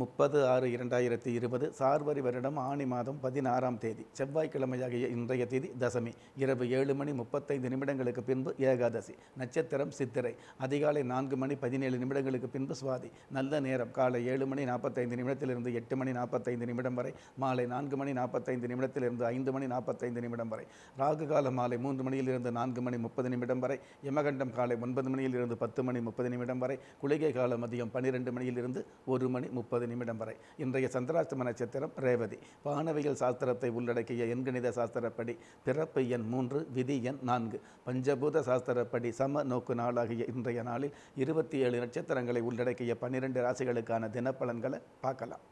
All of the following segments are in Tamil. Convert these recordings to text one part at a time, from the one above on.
முப்பது ஆறு இரண்டாயிரத்தி இருபது சார்வரி வருடம் ஆணி மாதம் பதினாறாம் தேதி செவ்வாய்க்கிழமையாகிய இன்றைய தேதி தசமி இரவு ஏழு மணி முப்பத்தைந்து நிமிடங்களுக்கு பின்பு ஏகாதசி நட்சத்திரம் சித்திரை அதிகாலை நான்கு மணி பதினேழு நிமிடங்களுக்கு பின்பு சுவாதி நல்ல நேரம் காலை ஏழு மணி நாற்பத்தைந்து நிமிடத்திலிருந்து எட்டு மணி நாற்பத்தைந்து நிமிடம் வரை மாலை நான்கு மணி நாற்பத்தைந்து நிமிடத்திலிருந்து ஐந்து மணி நாற்பத்தைந்து நிமிடம் வரை ராகு காலம் மாலை மூன்று மணியிலிருந்து நான்கு மணி முப்பது நிமிடம் வரை யமகண்டம் காலை ஒன்பது மணியிலிருந்து பத்து மணி முப்பது நிமிடம் வரை குளிகை காலம் மதியம் பன்னிரெண்டு மணியிலிருந்து ஒரு மணி முப்பது நிமிடம் வரை இன்றைய சந்திராஷ்டம நட்சத்திரம் ரேவதி வானவியல் சாஸ்திரத்தை உள்ளடக்கிய எண்கணித சாஸ்திரப்படி பிறப்பு எண் மூன்று விதி எண் நான்கு பஞ்சபூத சாஸ்திரப்படி சம நோக்கு நாளாகிய இன்றைய நாளில் இருபத்தி ஏழு நட்சத்திரங்களை உள்ளடக்கிய பன்னிரண்டு ராசிகளுக்கான தினப்பலன்களை பார்க்கலாம்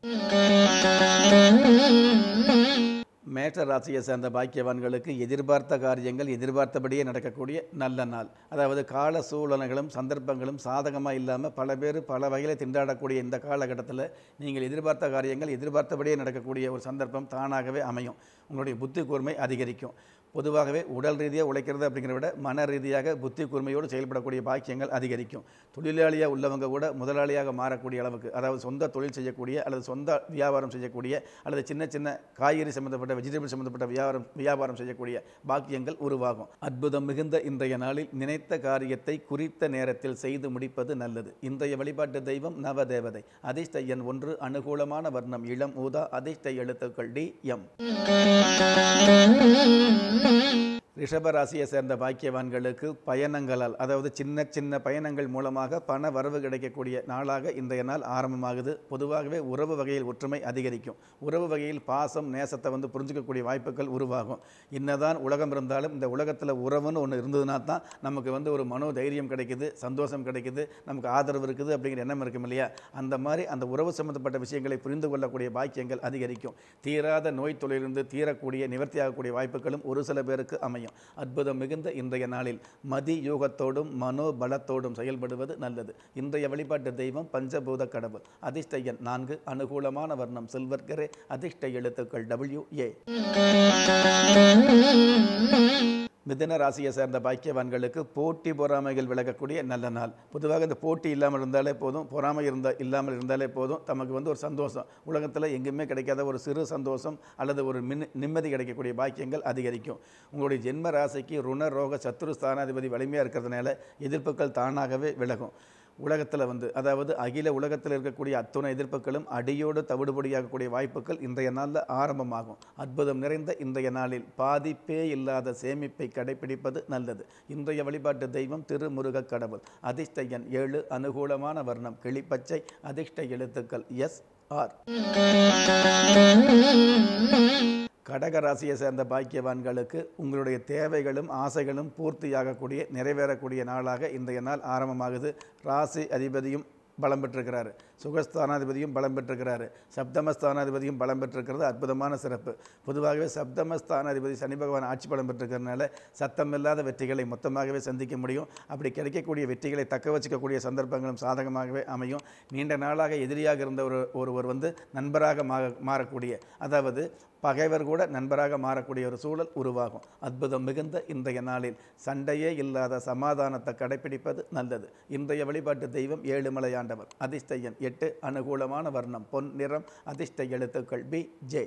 மேஷ ராசியை சேர்ந்த பாக்கியவான்களுக்கு எதிர்பார்த்த காரியங்கள் எதிர்பார்த்தபடியே நடக்கக்கூடிய நல்ல நாள் அதாவது கால சூழல்களும் சந்தர்ப்பங்களும் சாதகமாக இல்லாமல் பல பேர் பல வகையில் திண்டாடக்கூடிய இந்த காலகட்டத்தில் நீங்கள் எதிர்பார்த்த காரியங்கள் எதிர்பார்த்தபடியே நடக்கக்கூடிய ஒரு சந்தர்ப்பம் தானாகவே அமையும் உங்களுடைய புத்தி கூர்மை அதிகரிக்கும் பொதுவாகவே உடல் ரீதியாக உழைக்கிறது அப்படிங்கிறத விட மன ரீதியாக புத்தி கூர்மையோடு செயல்படக்கூடிய பாக்கியங்கள் அதிகரிக்கும் தொழிலாளியாக உள்ளவங்க கூட முதலாளியாக மாறக்கூடிய அளவுக்கு அதாவது சொந்த தொழில் செய்யக்கூடிய அல்லது சொந்த வியாபாரம் செய்யக்கூடிய அல்லது சின்ன சின்ன காய்கறி சம்மந்தப்பட்ட வெஜிடபிள் சம்மந்தப்பட்ட வியாபாரம் வியாபாரம் செய்யக்கூடிய பாக்கியங்கள் உருவாகும் அற்புதம் மிகுந்த இன்றைய நாளில் நினைத்த காரியத்தை குறித்த நேரத்தில் செய்து முடிப்பது நல்லது இன்றைய வழிபாட்டு தெய்வம் நவ தேவதை அதிர்ஷ்ட எண் ஒன்று அனுகூலமான வர்ணம் இளம் ஊதா அதிர்ஷ்ட எழுத்துக்கள் டி எம் mm -hmm. ரிஷபராசியை சேர்ந்த பாக்கியவான்களுக்கு பயணங்களால் அதாவது சின்ன சின்ன பயணங்கள் மூலமாக பண வரவு கிடைக்கக்கூடிய நாளாக இன்றைய நாள் ஆரம்பமாகுது பொதுவாகவே உறவு வகையில் ஒற்றுமை அதிகரிக்கும் உறவு வகையில் பாசம் நேசத்தை வந்து புரிஞ்சுக்கக்கூடிய வாய்ப்புகள் உருவாகும் என்னதான் உலகம் இருந்தாலும் இந்த உலகத்தில் உறவுன்னு ஒன்று இருந்ததுனா தான் நமக்கு வந்து ஒரு மனோ தைரியம் கிடைக்குது சந்தோஷம் கிடைக்குது நமக்கு ஆதரவு இருக்குது அப்படிங்கிற எண்ணம் இருக்கும் இல்லையா அந்த மாதிரி அந்த உறவு சம்மந்தப்பட்ட விஷயங்களை புரிந்து கொள்ளக்கூடிய பாக்கியங்கள் அதிகரிக்கும் தீராத நோய் தொழிலிருந்து தீரக்கூடிய நிவர்த்தியாகக்கூடிய வாய்ப்புகளும் ஒரு சில பேருக்கு அமையும் அமையும் அற்புதம் மிகுந்த இன்றைய நாளில் மதி யூகத்தோடும் மனோபலத்தோடும் செயல்படுவது நல்லது இன்றைய வழிபாட்டு தெய்வம் பஞ்சபூத கடவுள் அதிர்ஷ்டயன் நான்கு அனுகூலமான வர்ணம் சில்வர் கரே அதிர்ஷ்ட எழுத்துக்கள் டபிள்யூ ஏ மிதன ராசியை சேர்ந்த பாக்கியவான்களுக்கு போட்டி பொறாமைகள் விலகக்கூடிய நல்ல நாள் பொதுவாக இந்த போட்டி இல்லாமல் இருந்தாலே போதும் பொறாமை இருந்தால் இல்லாமல் இருந்தாலே போதும் தமக்கு வந்து ஒரு சந்தோஷம் உலகத்தில் எங்கேயுமே கிடைக்காத ஒரு சிறு சந்தோஷம் அல்லது ஒரு மின் நிம்மதி கிடைக்கக்கூடிய பாக்கியங்கள் அதிகரிக்கும் உங்களுடைய ஜென்ம ராசிக்கு ருண ரோக சத்துரு ஸ்தானாதிபதி வலிமையாக இருக்கிறதுனால எதிர்ப்புகள் தானாகவே விலகும் உலகத்தில் வந்து அதாவது அகில உலகத்தில் இருக்கக்கூடிய அத்துணை எதிர்ப்புகளும் அடியோடு தவிடுபடியாகக்கூடிய வாய்ப்புகள் இன்றைய நாளில் ஆரம்பமாகும் அற்புதம் நிறைந்த இன்றைய நாளில் பாதிப்பே இல்லாத சேமிப்பை கடைபிடிப்பது நல்லது இன்றைய வழிபாட்டு தெய்வம் திருமுருக கடவுள் அதிர்ஷ்ட எண் ஏழு அனுகூலமான வர்ணம் கிளிப்பச்சை அதிர்ஷ்ட எழுத்துக்கள் எஸ் ஆர் கடகராசியை சேர்ந்த பாக்கியவான்களுக்கு உங்களுடைய தேவைகளும் ஆசைகளும் பூர்த்தியாகக்கூடிய நிறைவேறக்கூடிய நாளாக இன்றைய நாள் ஆரம்பமாகுது ராசி அதிபதியும் பலம் பெற்றிருக்கிறார் சுகஸ்தானாதிபதியும் பலம் பெற்றிருக்கிறாரு சப்தமஸ்தானாதிபதியும் பலம் பெற்றிருக்கிறது அற்புதமான சிறப்பு பொதுவாகவே சப்தமஸ்தானாதிபதி சனி பகவான் ஆட்சி பலம் பெற்றிருக்கிறதுனால சத்தமில்லாத வெற்றிகளை மொத்தமாகவே சந்திக்க முடியும் அப்படி கிடைக்கக்கூடிய வெற்றிகளை தக்க வச்சுக்கக்கூடிய சந்தர்ப்பங்களும் சாதகமாகவே அமையும் நீண்ட நாளாக எதிரியாக இருந்த ஒரு ஒருவர் வந்து நண்பராக மாறக்கூடிய அதாவது பகைவர் கூட நண்பராக மாறக்கூடிய ஒரு சூழல் உருவாகும் அற்புதம் மிகுந்த இன்றைய நாளில் சண்டையே இல்லாத சமாதானத்தை கடைபிடிப்பது நல்லது இன்றைய வழிபாட்டு தெய்வம் ஏழுமலையாண்டவர் அதிர்ஷ்ட எட்டு அனுகூலமான வர்ணம் பொன் நிறம் அதிர்ஷ்ட எழுத்துக்கள் பி ஜே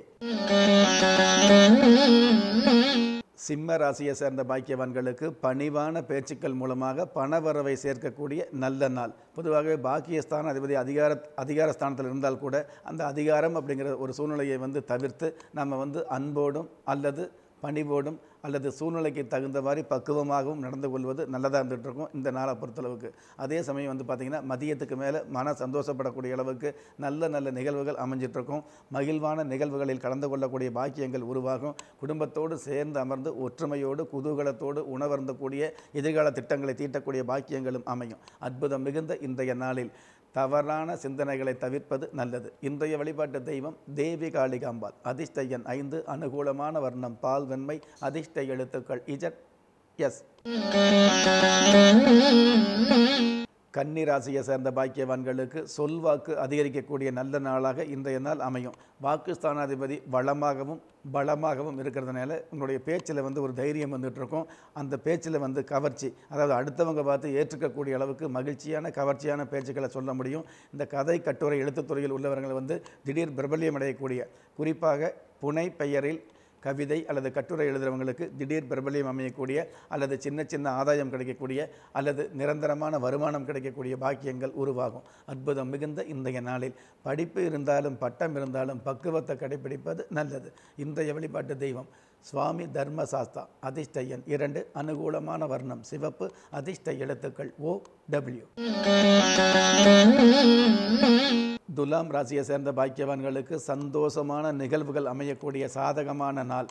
சிம்ம ராசியை சேர்ந்த பாக்கியவான்களுக்கு பணிவான பேச்சுக்கள் மூலமாக பணவரவை சேர்க்கக்கூடிய நல்ல நாள் பொதுவாகவே பாக்கியஸ்தான அதிபதி அதிகார அதிகார ஸ்தானத்தில் இருந்தால் கூட அந்த அதிகாரம் அப்படிங்கிற ஒரு சூழ்நிலையை வந்து தவிர்த்து நம்ம வந்து அன்போடும் அல்லது பணிவோடும் அல்லது சூழ்நிலைக்கு தகுந்த மாதிரி பக்குவமாகவும் நடந்து கொள்வது நல்லதாக இருந்துகிட்ருக்கும் இந்த நாளை பொறுத்தளவுக்கு அதே சமயம் வந்து பார்த்திங்கன்னா மதியத்துக்கு மேலே மன சந்தோஷப்படக்கூடிய அளவுக்கு நல்ல நல்ல நிகழ்வுகள் அமைஞ்சிட்ருக்கும் மகிழ்வான நிகழ்வுகளில் கலந்து கொள்ளக்கூடிய பாக்கியங்கள் உருவாகும் குடும்பத்தோடு சேர்ந்து அமர்ந்து ஒற்றுமையோடு குதூகலத்தோடு உணவருந்தக்கூடிய எதிர்கால திட்டங்களை தீட்டக்கூடிய பாக்கியங்களும் அமையும் அற்புதம் மிகுந்த இன்றைய நாளில் தவறான சிந்தனைகளை தவிர்ப்பது நல்லது இன்றைய வழிபாட்டு தெய்வம் தேவி காளிகாம்பாள் அதிர்ஷ்ட எண் ஐந்து அனுகூலமான வர்ணம் பால் வெண்மை அதிர்ஷ்ட எழுத்துக்கள் இஜட் எஸ் கன்னி ராசியை சேர்ந்த பாக்கியவான்களுக்கு சொல்வாக்கு அதிகரிக்கக்கூடிய நல்ல நாளாக இன்றைய நாள் அமையும் வாக்குஸ்தானாதிபதி வளமாகவும் பலமாகவும் இருக்கிறதுனால உங்களுடைய பேச்சில் வந்து ஒரு தைரியம் இருக்கும் அந்த பேச்சில் வந்து கவர்ச்சி அதாவது அடுத்தவங்க பார்த்து ஏற்றுக்கக்கூடிய அளவுக்கு மகிழ்ச்சியான கவர்ச்சியான பேச்சுக்களை சொல்ல முடியும் இந்த கதை கட்டுரை எழுத்துத்துறையில் உள்ளவர்கள் வந்து திடீர் பிரபல்யம் அடையக்கூடிய குறிப்பாக புனை பெயரில் கவிதை அல்லது கட்டுரை எழுதுகிறவங்களுக்கு திடீர் பிரபலியம் அமையக்கூடிய அல்லது சின்ன சின்ன ஆதாயம் கிடைக்கக்கூடிய அல்லது நிரந்தரமான வருமானம் கிடைக்கக்கூடிய பாக்கியங்கள் உருவாகும் அற்புதம் மிகுந்த இன்றைய நாளில் படிப்பு இருந்தாலும் பட்டம் இருந்தாலும் பக்குவத்தை கடைபிடிப்பது நல்லது இன்றைய வழிபாட்டு தெய்வம் சுவாமி தர்மசாஸ்தா அதிர்ஷ்டையன் இரண்டு அனுகூலமான வர்ணம் சிவப்பு அதிர்ஷ்ட எழுத்துக்கள் ஓ டபிள்யூ துலாம் ராசியை சேர்ந்த பாக்கியவான்களுக்கு சந்தோஷமான நிகழ்வுகள் அமையக்கூடிய சாதகமான நாள்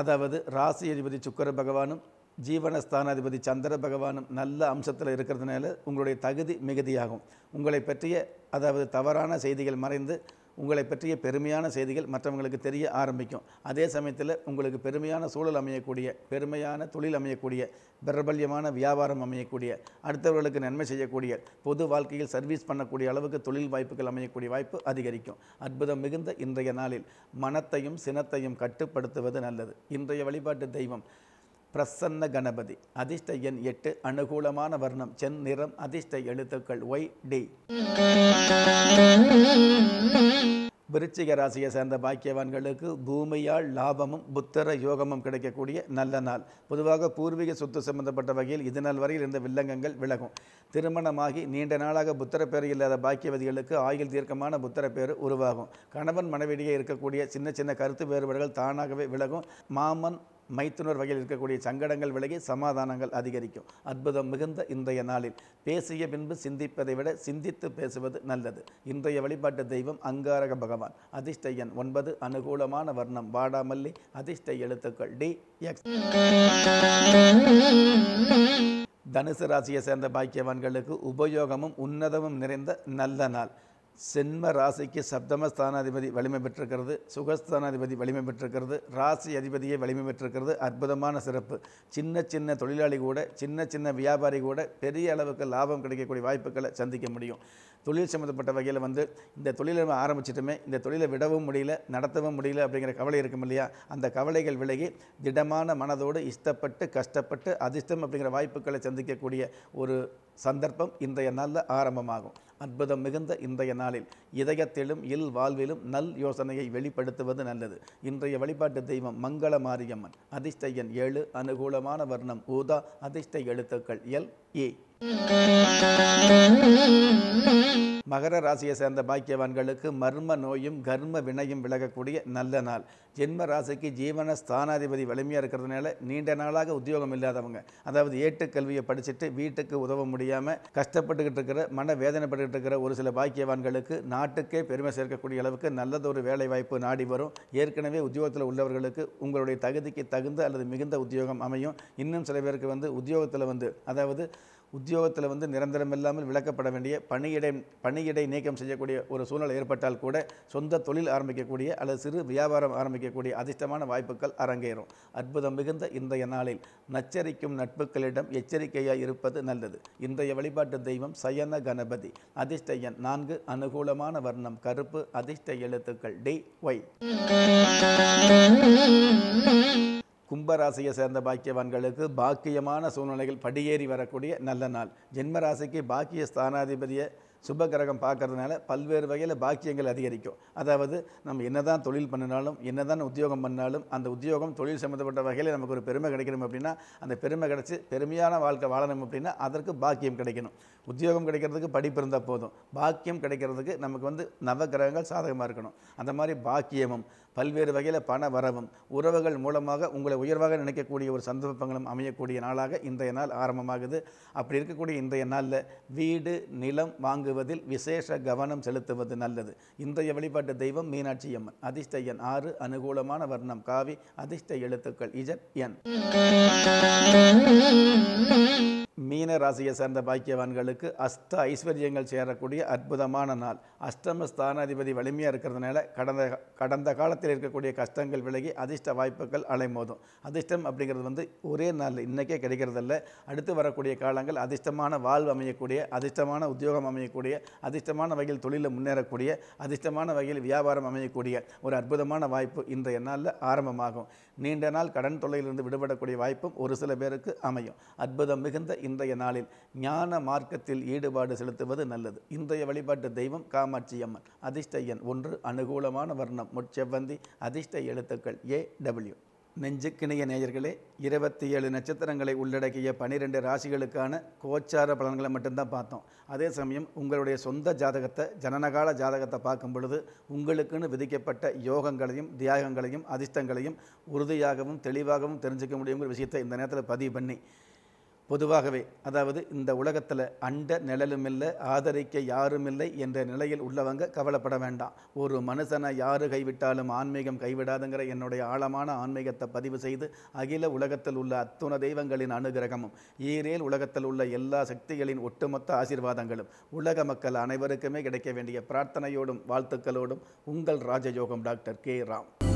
அதாவது ராசி அதிபதி சுக்கர பகவானும் ஜீவனஸ்தானாதிபதி சந்திர பகவானும் நல்ல அம்சத்தில் இருக்கிறதுனால உங்களுடைய தகுதி மிகுதியாகும் உங்களை பற்றிய அதாவது தவறான செய்திகள் மறைந்து உங்களை பற்றிய பெருமையான செய்திகள் மற்றவங்களுக்கு தெரிய ஆரம்பிக்கும் அதே சமயத்தில் உங்களுக்கு பெருமையான சூழல் அமையக்கூடிய பெருமையான தொழில் அமையக்கூடிய பிரபல்யமான வியாபாரம் அமையக்கூடிய அடுத்தவர்களுக்கு நன்மை செய்யக்கூடிய பொது வாழ்க்கையில் சர்வீஸ் பண்ணக்கூடிய அளவுக்கு தொழில் வாய்ப்புகள் அமையக்கூடிய வாய்ப்பு அதிகரிக்கும் அற்புதம் மிகுந்த இன்றைய நாளில் மனத்தையும் சினத்தையும் கட்டுப்படுத்துவது நல்லது இன்றைய வழிபாட்டு தெய்வம் பிரசன்ன கணபதி அதிர்ஷ்ட எண் எட்டு அனுகூலமான வர்ணம் சென் நிறம் அதிர்ஷ்ட எழுத்துக்கள் ஒய் டி விருச்சிக ராசியை சேர்ந்த பாக்கியவான்களுக்கு பூமியால் லாபமும் புத்தர யோகமும் கிடைக்கக்கூடிய நல்ல நாள் பொதுவாக பூர்வீக சொத்து சம்பந்தப்பட்ட வகையில் இது நாள் வரையில் இருந்த வில்லங்கங்கள் விலகும் திருமணமாகி நீண்ட நாளாக புத்தர பேர் இல்லாத பாக்கியவதிகளுக்கு ஆயுள் தீர்க்கமான புத்தர பேர் உருவாகும் கணவன் மனைவியிடையே இருக்கக்கூடிய சின்ன சின்ன கருத்து வேறுபாடுகள் தானாகவே விலகும் மாமன் மைத்துனர் வகையில் இருக்கக்கூடிய சங்கடங்கள் விலகி சமாதானங்கள் அதிகரிக்கும் அற்புதம் மிகுந்த இன்றைய நாளில் பேசிய பின்பு சிந்திப்பதை விட சிந்தித்து பேசுவது நல்லது இன்றைய வழிபாட்டு தெய்வம் அங்காரக பகவான் அதிர்ஷ்டையன் ஒன்பது அனுகூலமான வர்ணம் வாடாமல்லி அதிர்ஷ்ட எழுத்துக்கள் டி எக்ஸ் தனுசு ராசியை சேர்ந்த பாக்கியவான்களுக்கு உபயோகமும் உன்னதமும் நிறைந்த நல்ல நாள் சென்ம ராசிக்கு சப்தம வலிமை பெற்றிருக்கிறது சுகஸ்தானாதிபதி வலிமை பெற்றிருக்கிறது ராசி அதிபதியை வலிமை பெற்றிருக்கிறது அற்புதமான சிறப்பு சின்ன சின்ன தொழிலாளி கூட சின்ன சின்ன வியாபாரி கூட பெரிய அளவுக்கு லாபம் கிடைக்கக்கூடிய வாய்ப்புகளை சந்திக்க முடியும் தொழில் சம்மந்தப்பட்ட வகையில் வந்து இந்த தொழிலை ஆரம்பிச்சிட்டுமே இந்த தொழிலை விடவும் முடியல நடத்தவும் முடியல அப்படிங்கிற கவலை இருக்கும் இல்லையா அந்த கவலைகள் விலகி திடமான மனதோடு இஷ்டப்பட்டு கஷ்டப்பட்டு அதிர்ஷ்டம் அப்படிங்கிற வாய்ப்புகளை சந்திக்கக்கூடிய ஒரு சந்தர்ப்பம் இன்றைய நாளில் ஆரம்பமாகும் அற்புதம் மிகுந்த இன்றைய நாளில் இதயத்திலும் இல் வாழ்விலும் நல் யோசனையை வெளிப்படுத்துவது நல்லது இன்றைய வழிபாட்டு தெய்வம் மங்கள மாரியம்மன் அதிர்ஷ்டையன் ஏழு அனுகூலமான வர்ணம் ஊதா அதிர்ஷ்ட எழுத்துக்கள் எல் ஏ மகர ராசியை சேர்ந்த பாக்கியவான்களுக்கு மர்ம நோயும் கர்ம வினையும் விலகக்கூடிய நல்ல நாள் ஜென்ம ராசிக்கு ஜீவன ஸ்தானாதிபதி வலிமையாக இருக்கிறதுனால நீண்ட நாளாக உத்தியோகம் இல்லாதவங்க அதாவது ஏட்டு கல்வியை படிச்சுட்டு வீட்டுக்கு உதவ முடியாமல் கஷ்டப்பட்டுக்கிட்டு இருக்கிற மன வேதனைப்பட்டுக்கிட்டு இருக்கிற ஒரு சில பாக்கியவான்களுக்கு நாட்டுக்கே பெருமை சேர்க்கக்கூடிய அளவுக்கு நல்லதொரு வேலை வாய்ப்பு நாடி வரும் ஏற்கனவே உத்தியோகத்தில் உள்ளவர்களுக்கு உங்களுடைய தகுதிக்கு தகுந்த அல்லது மிகுந்த உத்தியோகம் அமையும் இன்னும் சில பேருக்கு வந்து உத்தியோகத்தில் வந்து அதாவது உத்தியோகத்தில் வந்து நிரந்தரம் இல்லாமல் விளக்கப்பட வேண்டிய பணியிடை பணியிடை நீக்கம் செய்யக்கூடிய ஒரு சூழ்நிலை ஏற்பட்டால் கூட சொந்த தொழில் ஆரம்பிக்கக்கூடிய அல்லது சிறு வியாபாரம் ஆரம்பிக்கக்கூடிய அதிர்ஷ்டமான வாய்ப்புகள் அரங்கேறும் அற்புதம் மிகுந்த இன்றைய நாளில் நச்சரிக்கும் நட்புகளிடம் எச்சரிக்கையாக இருப்பது நல்லது இன்றைய வழிபாட்டு தெய்வம் சயன கணபதி அதிர்ஷ்ட எண் நான்கு அனுகூலமான வர்ணம் கருப்பு அதிர்ஷ்ட எழுத்துக்கள் டி ஒய் கும்பராசியை சேர்ந்த பாக்கியவான்களுக்கு பாக்கியமான சூழ்நிலைகள் படியேறி வரக்கூடிய நல்ல நாள் ஜென்மராசிக்கு பாக்கிய ஸ்தானாதிபதியை சுபகிரகம் பார்க்கறதுனால பல்வேறு வகையில் பாக்கியங்கள் அதிகரிக்கும் அதாவது நம்ம என்ன தான் தொழில் பண்ணினாலும் என்ன தான் உத்தியோகம் பண்ணாலும் அந்த உத்தியோகம் தொழில் சம்மந்தப்பட்ட வகையில் நமக்கு ஒரு பெருமை கிடைக்கணும் அப்படின்னா அந்த பெருமை கிடச்சி பெருமையான வாழ்க்கை வாழணும் அப்படின்னா அதற்கு பாக்கியம் கிடைக்கணும் உத்தியோகம் கிடைக்கிறதுக்கு படிப்பு இருந்தால் போதும் பாக்கியம் கிடைக்கிறதுக்கு நமக்கு வந்து நவ கிரகங்கள் சாதகமாக இருக்கணும் அந்த மாதிரி பாக்கியமும் பல்வேறு வகையில் பண வரவும் உறவுகள் மூலமாக உங்களை உயர்வாக நினைக்கக்கூடிய ஒரு சந்தர்ப்பங்களும் அமையக்கூடிய நாளாக இன்றைய நாள் ஆரம்பமாகுது அப்படி இருக்கக்கூடிய இன்றைய நாளில் வீடு நிலம் வாங்குவதில் விசேஷ கவனம் செலுத்துவது நல்லது இன்றைய வழிபாட்டு தெய்வம் மீனாட்சி அம்மன் அதிர்ஷ்ட எண் ஆறு அனுகூலமான வர்ணம் காவி அதிர்ஷ்ட எழுத்துக்கள் இஜட் என் மீன ராசியை சேர்ந்த பாக்கியவான்களுக்கு அஸ்த ஐஸ்வர்யங்கள் சேரக்கூடிய அற்புதமான நாள் அஷ்டம ஸ்தானாதிபதி வலிமையாக இருக்கிறதுனால கடந்த கடந்த காலத்தில் வாழ்க்கையில் இருக்கக்கூடிய கஷ்டங்கள் விலகி அதிர்ஷ்ட வாய்ப்புகள் அலைமோதும் அதிர்ஷ்டம் அப்படிங்கிறது வந்து ஒரே நாளில் இன்றைக்கே கிடைக்கிறதில்ல அடுத்து வரக்கூடிய காலங்கள் அதிர்ஷ்டமான வாழ்வு அமையக்கூடிய அதிர்ஷ்டமான உத்தியோகம் அமையக்கூடிய அதிர்ஷ்டமான வகையில் தொழிலில் முன்னேறக்கூடிய அதிர்ஷ்டமான வகையில் வியாபாரம் அமையக்கூடிய ஒரு அற்புதமான வாய்ப்பு இன்றைய நாளில் ஆரம்பமாகும் நீண்ட நாள் கடன் தொல்லையிலிருந்து விடுபடக்கூடிய வாய்ப்பும் ஒரு சில பேருக்கு அமையும் அற்புதம் மிகுந்த இன்றைய நாளில் ஞான மார்க்கத்தில் ஈடுபாடு செலுத்துவது நல்லது இன்றைய வழிபாட்டு தெய்வம் காமாட்சி அம்மன் அதிர்ஷ்டையன் ஒன்று அனுகூலமான வர்ணம் முச்செவ்வந்தி அதிர்ஷ்ட எழுத்துக்கள் ஏ டபிள்யூ நெஞ்சுக்கிணைய நேயர்களே இருபத்தி ஏழு நட்சத்திரங்களை உள்ளடக்கிய பனிரெண்டு ராசிகளுக்கான கோச்சார பலன்களை மட்டும்தான் பார்த்தோம் அதே சமயம் உங்களுடைய சொந்த ஜாதகத்தை ஜனனகால ஜாதகத்தை பார்க்கும் பொழுது உங்களுக்குன்னு விதிக்கப்பட்ட யோகங்களையும் தியாகங்களையும் அதிர்ஷ்டங்களையும் உறுதியாகவும் தெளிவாகவும் தெரிஞ்சுக்க முடியுங்கிற விஷயத்தை இந்த நேரத்தில் பதிவு பண்ணி பொதுவாகவே அதாவது இந்த உலகத்தில் அண்ட நிழலும் இல்லை ஆதரிக்க யாரும் இல்லை என்ற நிலையில் உள்ளவங்க கவலைப்பட வேண்டாம் ஒரு மனுஷனை யாரு கைவிட்டாலும் ஆன்மீகம் கைவிடாதுங்கிற என்னுடைய ஆழமான ஆன்மீகத்தை பதிவு செய்து அகில உலகத்தில் உள்ள அத்துண தெய்வங்களின் அனுகிரகமும் ஈரேல் உலகத்தில் உள்ள எல்லா சக்திகளின் ஒட்டுமொத்த ஆசீர்வாதங்களும் உலக மக்கள் அனைவருக்குமே கிடைக்க வேண்டிய பிரார்த்தனையோடும் வாழ்த்துக்களோடும் உங்கள் ராஜயோகம் டாக்டர் கே ராம்